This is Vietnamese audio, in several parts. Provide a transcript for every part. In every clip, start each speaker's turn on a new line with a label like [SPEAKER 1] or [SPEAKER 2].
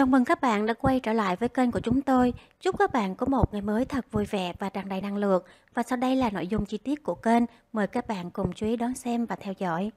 [SPEAKER 1] Chào mừng các bạn đã quay trở lại với kênh của chúng tôi. Chúc các bạn có một ngày mới thật vui vẻ và tràn đầy năng lượng. Và sau đây là nội dung chi tiết của kênh. Mời các bạn cùng chú ý đón xem và theo dõi.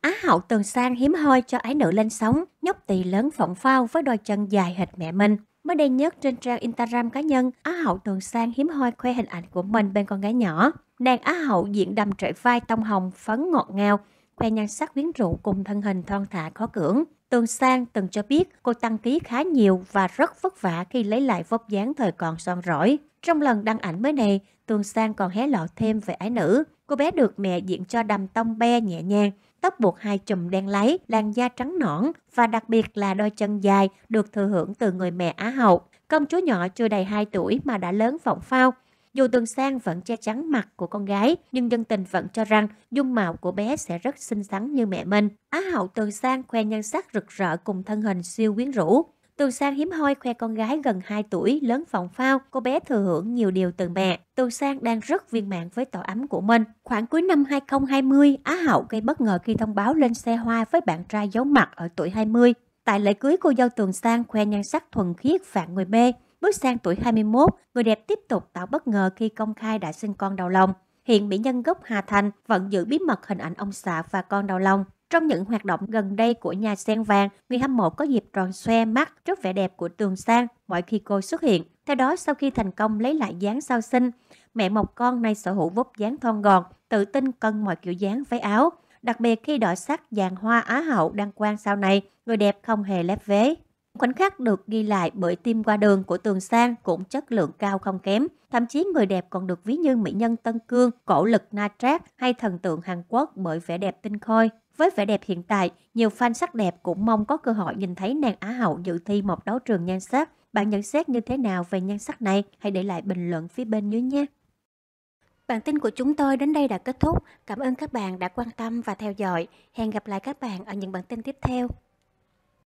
[SPEAKER 1] Á hậu tường sang hiếm hoi cho ái nữ lên sóng, nhóc tỳ lớn phỏng phao với đôi chân dài hệt mẹ mình. Mới đây nhất trên trang Instagram cá nhân, Á hậu tường sang hiếm hoi khoe hình ảnh của mình bên con gái nhỏ. Nàng Á hậu diện đầm trệ vai tông hồng phấn ngọt ngào, về nhan sắc quyến rũ cùng thân hình thon thả khó cưỡng. Tường Sang từng cho biết cô tăng ký khá nhiều và rất vất vả khi lấy lại vóc dáng thời còn son rỗi. Trong lần đăng ảnh mới này, Tường Sang còn hé lộ thêm về ái nữ. Cô bé được mẹ diện cho đầm tông be nhẹ nhàng, tóc buộc hai chùm đen lấy, làn da trắng nõn và đặc biệt là đôi chân dài được thừa hưởng từ người mẹ Á hậu. Công chúa nhỏ chưa đầy 2 tuổi mà đã lớn phỏng phao, dù Tường Sang vẫn che chắn mặt của con gái, nhưng dân tình vẫn cho rằng dung mạo của bé sẽ rất xinh xắn như mẹ mình. Á hậu Tường Sang khoe nhan sắc rực rỡ cùng thân hình siêu quyến rũ. Tường Sang hiếm hoi khoe con gái gần 2 tuổi, lớn phòng phao, cô bé thừa hưởng nhiều điều từ mẹ. Tường Sang đang rất viên mãn với tổ ấm của mình. Khoảng cuối năm 2020, Á Hậu gây bất ngờ khi thông báo lên xe hoa với bạn trai giấu mặt ở tuổi 20. Tại lễ cưới, cô dâu Tường Sang khoe nhan sắc thuần khiết vạn người mê. Bước sang tuổi 21, người đẹp tiếp tục tạo bất ngờ khi công khai đã sinh con đầu lòng. Hiện mỹ nhân gốc Hà Thành vẫn giữ bí mật hình ảnh ông xã và con đầu lòng. Trong những hoạt động gần đây của nhà sen vàng, người hâm mộ có dịp tròn xoe mắt trước vẻ đẹp của Tường Sang mỗi khi cô xuất hiện. Theo đó, sau khi thành công lấy lại dáng sau sinh, mẹ một con nay sở hữu vóc dáng thon gọn, tự tin cân mọi kiểu dáng váy áo. Đặc biệt khi đỏ sắc vàng hoa Á hậu đang quan sau này, người đẹp không hề lép vế. Khoảnh khắc được ghi lại bởi tim qua đường của Tường Sang cũng chất lượng cao không kém. Thậm chí người đẹp còn được ví như mỹ nhân Tân Cương, cổ lực Na Trác hay thần tượng Hàn Quốc bởi vẻ đẹp tinh khôi. Với vẻ đẹp hiện tại, nhiều fan sắc đẹp cũng mong có cơ hội nhìn thấy nàng Á hậu dự thi một đấu trường nhan sắc. Bạn nhận xét như thế nào về nhan sắc này? Hãy để lại bình luận phía bên dưới nhé. Bản tin của chúng tôi đến đây đã kết thúc. Cảm ơn các bạn đã quan tâm và theo dõi. Hẹn gặp lại các bạn ở những bản tin tiếp theo.